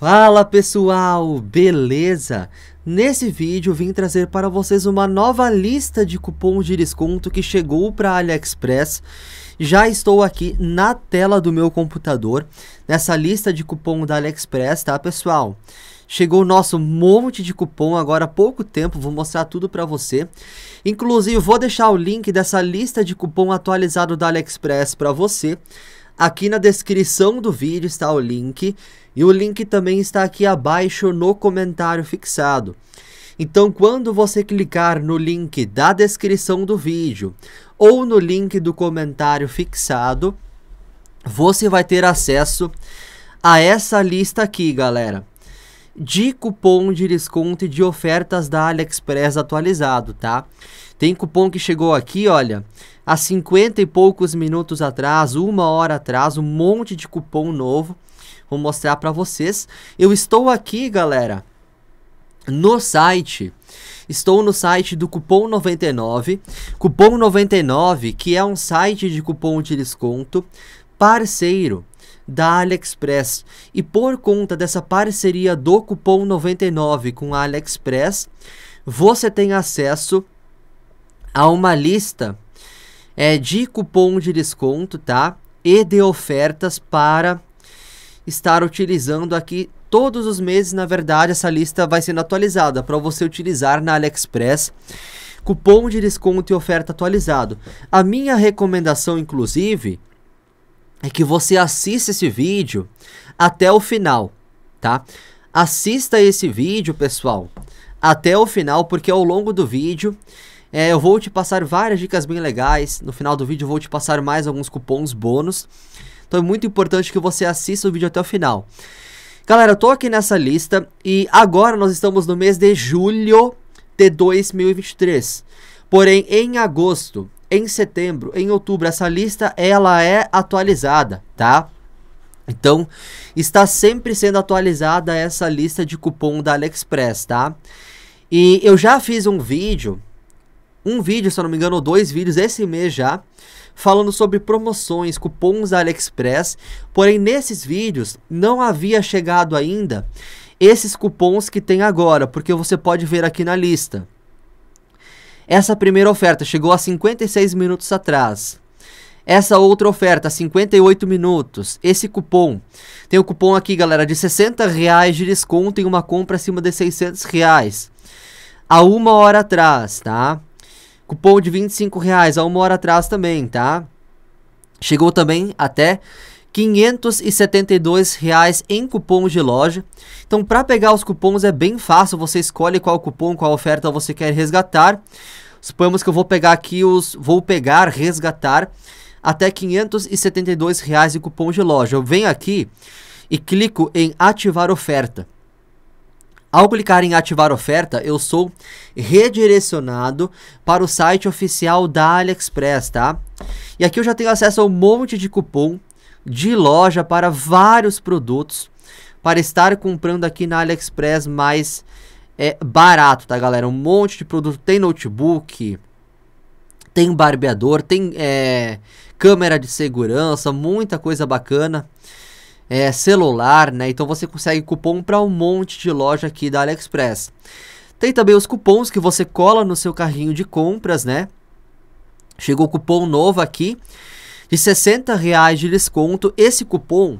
Fala pessoal, beleza? Nesse vídeo vim trazer para vocês uma nova lista de cupons de desconto que chegou para AliExpress. Já estou aqui na tela do meu computador, nessa lista de cupom da AliExpress, tá pessoal? Chegou o nosso monte de cupom agora há pouco tempo, vou mostrar tudo para você. Inclusive vou deixar o link dessa lista de cupom atualizado da AliExpress para você Aqui na descrição do vídeo está o link e o link também está aqui abaixo no comentário fixado. Então, quando você clicar no link da descrição do vídeo ou no link do comentário fixado, você vai ter acesso a essa lista aqui, galera de cupom de desconto e de ofertas da AliExpress atualizado, tá? Tem cupom que chegou aqui, olha, há 50 e poucos minutos atrás, uma hora atrás, um monte de cupom novo. Vou mostrar para vocês. Eu estou aqui, galera, no site. Estou no site do Cupom 99. Cupom 99, que é um site de cupom de desconto parceiro da AliExpress. E por conta dessa parceria do cupom 99 com a AliExpress, você tem acesso a uma lista é, de cupom de desconto, tá? E de ofertas para estar utilizando aqui todos os meses. Na verdade, essa lista vai sendo atualizada para você utilizar na AliExpress cupom de desconto e oferta atualizado. A minha recomendação, inclusive, é que você assista esse vídeo até o final, tá? Assista esse vídeo, pessoal, até o final, porque ao longo do vídeo é, eu vou te passar várias dicas bem legais. No final do vídeo eu vou te passar mais alguns cupons bônus. Então é muito importante que você assista o vídeo até o final. Galera, eu tô aqui nessa lista e agora nós estamos no mês de julho de 2023. Porém, em agosto, em setembro, em outubro. Essa lista ela é atualizada, tá? Então, está sempre sendo atualizada essa lista de cupom da AliExpress, tá? E eu já fiz um vídeo, um vídeo, se eu não me engano, ou dois vídeos esse mês já, falando sobre promoções, cupons da AliExpress. Porém, nesses vídeos não havia chegado ainda esses cupons que tem agora, porque você pode ver aqui na lista. Essa primeira oferta chegou a 56 minutos atrás. Essa outra oferta, 58 minutos. Esse cupom. Tem o um cupom aqui, galera, de 60 reais de desconto em uma compra acima de 600 reais. A uma hora atrás, tá? Cupom de 25 reais a uma hora atrás também, tá? Chegou também até 572 reais em cupons de loja. Então, para pegar os cupons é bem fácil, você escolhe qual cupom, qual oferta você quer resgatar. Suponhamos que eu vou pegar aqui os vou pegar resgatar até 572 reais em cupom de loja. Eu venho aqui e clico em ativar oferta. Ao clicar em ativar oferta, eu sou redirecionado para o site oficial da AliExpress, tá? E aqui eu já tenho acesso a um monte de cupom de loja para vários produtos para estar comprando aqui na AliExpress mais é, barato, tá galera? Um monte de produto, tem notebook, tem barbeador, tem é, câmera de segurança, muita coisa bacana. É, celular, né? Então você consegue cupom para um monte de loja aqui da AliExpress. Tem também os cupons que você cola no seu carrinho de compras, né? Chegou cupom novo aqui de 60 reais de desconto. Esse cupom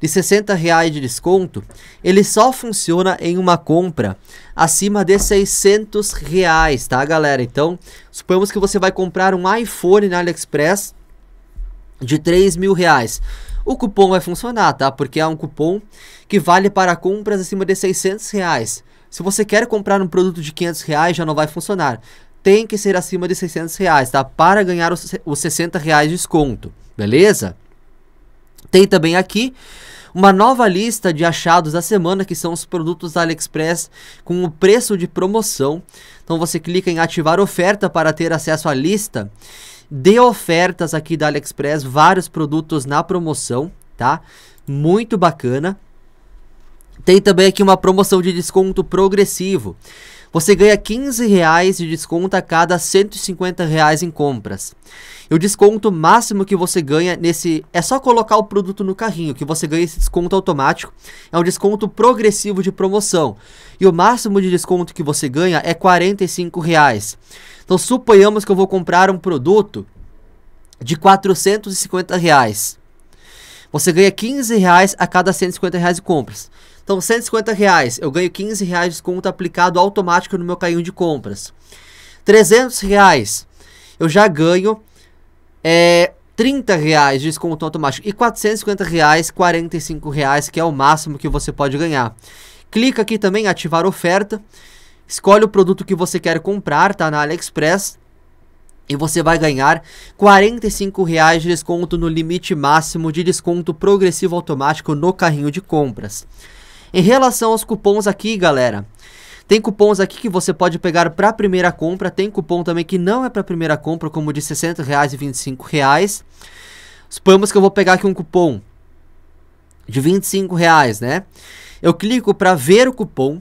de 60 reais de desconto, ele só funciona em uma compra acima de 600 reais, tá galera? Então, suponhamos que você vai comprar um iPhone na AliExpress de 3 mil reais. O cupom vai funcionar, tá? Porque é um cupom que vale para compras acima de 600 reais. Se você quer comprar um produto de 500 reais, já não vai funcionar tem que ser acima de 600 reais, tá? Para ganhar os, os 60 reais de desconto, beleza? Tem também aqui uma nova lista de achados da semana, que são os produtos da AliExpress com o preço de promoção. Então você clica em ativar oferta para ter acesso à lista de ofertas aqui da AliExpress, vários produtos na promoção, tá? Muito bacana. Tem também aqui uma promoção de desconto progressivo. Você ganha 15 reais de desconto a cada 150 reais em compras. E o desconto máximo que você ganha nesse é só colocar o produto no carrinho que você ganha esse desconto automático. É um desconto progressivo de promoção. E o máximo de desconto que você ganha é 45 reais. Então suponhamos que eu vou comprar um produto de 450 reais. Você ganha 15 reais a cada 150 reais de compras. Então, 150 reais, eu ganho 15 reais de desconto aplicado automático no meu carrinho de compras. 300 reais, eu já ganho é, 30 reais de desconto automático. E 450 reais, 45 reais, que é o máximo que você pode ganhar. Clica aqui também, ativar oferta. Escolhe o produto que você quer comprar, tá? Na AliExpress e você vai ganhar R$ reais de desconto no limite máximo de desconto progressivo automático no carrinho de compras. Em relação aos cupons aqui, galera, tem cupons aqui que você pode pegar para primeira compra, tem cupom também que não é para primeira compra, como de R$ 60 reais e R$ 25 reais. que eu vou pegar aqui um cupom de 25 reais, né? Eu clico para ver o cupom,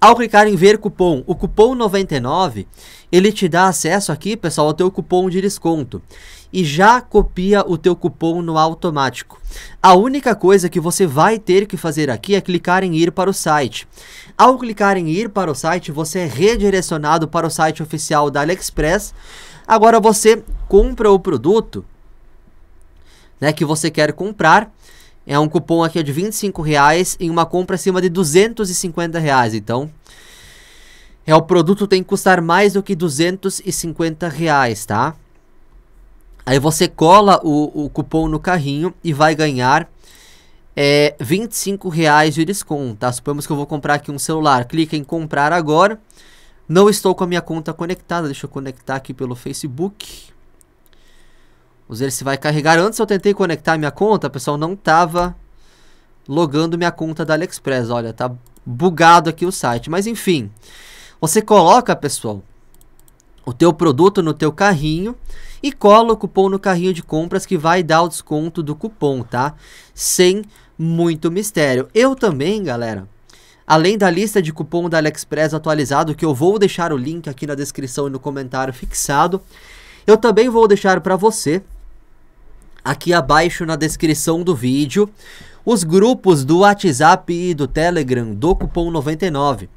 ao clicar em ver cupom, o cupom 99, ele te dá acesso aqui, pessoal, ao teu cupom de desconto e já copia o teu cupom no automático. A única coisa que você vai ter que fazer aqui é clicar em ir para o site. Ao clicar em ir para o site, você é redirecionado para o site oficial da AliExpress. Agora você compra o produto né, que você quer comprar é um cupom aqui de 25 reais em uma compra acima de 250 reais. Então, é o produto tem que custar mais do que 250 reais, tá? Aí você cola o, o cupom no carrinho e vai ganhar é, 25 reais de desconto, tá? Suponhamos que eu vou comprar aqui um celular. Clica em comprar agora. Não estou com a minha conta conectada. Deixa eu conectar aqui pelo Facebook. O se vai carregar. Antes eu tentei conectar minha conta, pessoal, não tava logando minha conta da AliExpress. Olha, tá bugado aqui o site. Mas enfim, você coloca, pessoal, o teu produto no teu carrinho e cola o cupom no carrinho de compras que vai dar o desconto do cupom, tá? Sem muito mistério. Eu também, galera, além da lista de cupom da AliExpress atualizado, que eu vou deixar o link aqui na descrição e no comentário fixado, eu também vou deixar para você aqui abaixo na descrição do vídeo os grupos do WhatsApp e do Telegram do cupom 99.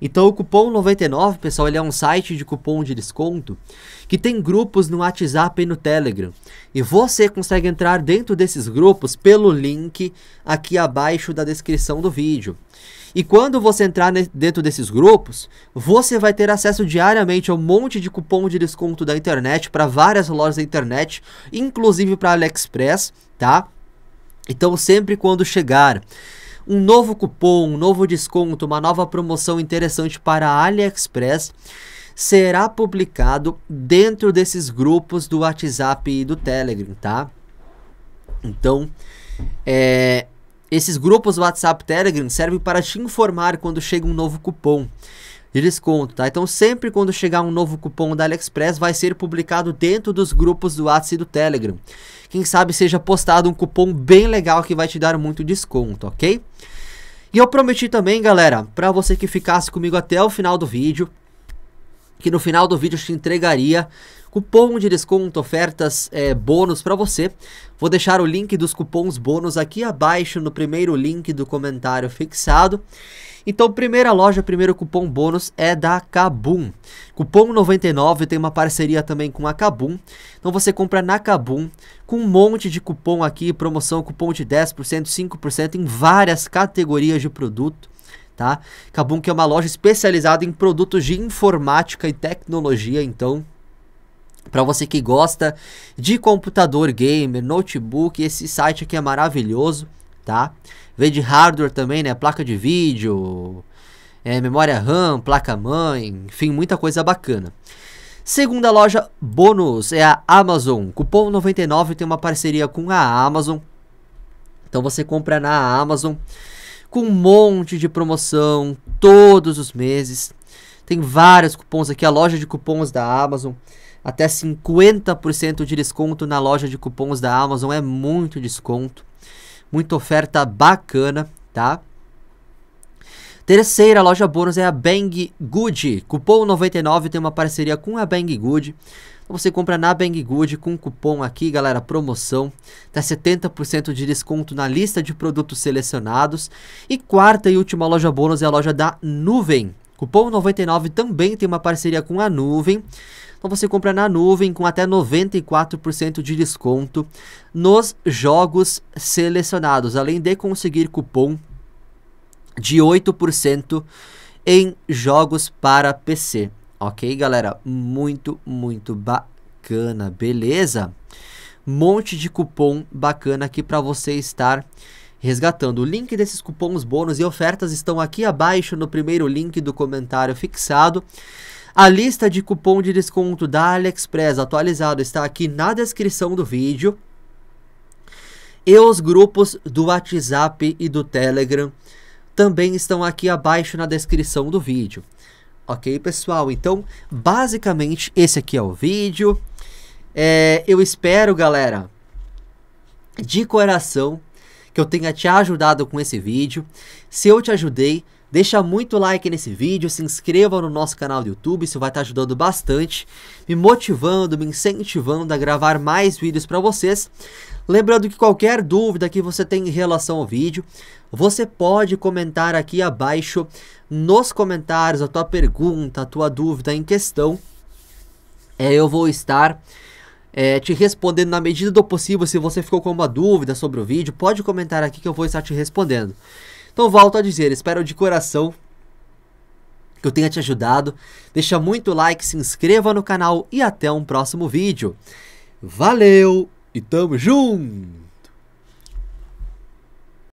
Então o cupom 99, pessoal, ele é um site de cupom de desconto que tem grupos no WhatsApp e no Telegram. E você consegue entrar dentro desses grupos pelo link aqui abaixo da descrição do vídeo. E quando você entrar dentro desses grupos, você vai ter acesso diariamente a um monte de cupom de desconto da internet para várias lojas da internet, inclusive para AliExpress, tá? Então sempre quando chegar um novo cupom, um novo desconto, uma nova promoção interessante para a AliExpress, será publicado dentro desses grupos do WhatsApp e do Telegram, tá? Então, é, esses grupos WhatsApp Telegram servem para te informar quando chega um novo cupom de desconto, tá? Então sempre quando chegar um novo cupom da AliExpress vai ser publicado dentro dos grupos do WhatsApp e do Telegram. Quem sabe seja postado um cupom bem legal que vai te dar muito desconto, ok? E eu prometi também, galera, para você que ficasse comigo até o final do vídeo, que no final do vídeo eu te entregaria cupom de desconto, ofertas, é, bônus para você. Vou deixar o link dos cupons bônus aqui abaixo no primeiro link do comentário fixado. Então, primeira loja, primeiro cupom bônus é da Kabum. Cupom 99 tem uma parceria também com a Kabum. Então você compra na Kabum com um monte de cupom aqui, promoção, cupom de 10%, 5% em várias categorias de produto tá? Kabum que é uma loja especializada em produtos de informática e tecnologia, então para você que gosta de computador gamer, notebook, esse site aqui é maravilhoso, tá? Vende hardware também, né? Placa de vídeo, é, memória RAM, placa-mãe, enfim, muita coisa bacana. Segunda loja bônus é a Amazon. Cupom 99 tem uma parceria com a Amazon. Então você compra na Amazon com um monte de promoção todos os meses. Tem vários cupons aqui, a loja de cupons da Amazon até 50% de desconto na loja de cupons da Amazon, é muito desconto, muita oferta bacana, tá? Terceira loja bônus é a Bang Good. Cupom 99 tem uma parceria com a Bang Good. Então você compra na Bang Good com cupom aqui, galera, promoção. Tá 70% de desconto na lista de produtos selecionados. E quarta e última loja bônus é a loja da Nuvem. Cupom 99 também tem uma parceria com a Nuvem. Então você compra na nuvem com até 94% de desconto nos jogos selecionados, além de conseguir cupom de 8% em jogos para PC. Ok, galera? Muito, muito bacana, beleza? Monte de cupom bacana aqui para você estar resgatando. O link desses cupons, bônus e ofertas estão aqui abaixo no primeiro link do comentário fixado. A lista de cupom de desconto da AliExpress atualizado está aqui na descrição do vídeo. E os grupos do WhatsApp e do Telegram também estão aqui abaixo na descrição do vídeo. Ok, pessoal? Então, basicamente, esse aqui é o vídeo. É, eu espero, galera, de coração, que eu tenha te ajudado com esse vídeo. Se eu te ajudei, Deixa muito like nesse vídeo, se inscreva no nosso canal do YouTube, isso vai estar ajudando bastante, me motivando, me incentivando a gravar mais vídeos para vocês. Lembrando que qualquer dúvida que você tem em relação ao vídeo, você pode comentar aqui abaixo nos comentários a tua pergunta, a tua dúvida em questão. É, eu vou estar é, te respondendo na medida do possível. Se você ficou com uma dúvida sobre o vídeo, pode comentar aqui que eu vou estar te respondendo. Então volto a dizer, espero de coração que eu tenha te ajudado. Deixa muito like, se inscreva no canal e até um próximo vídeo. Valeu e tamo junto!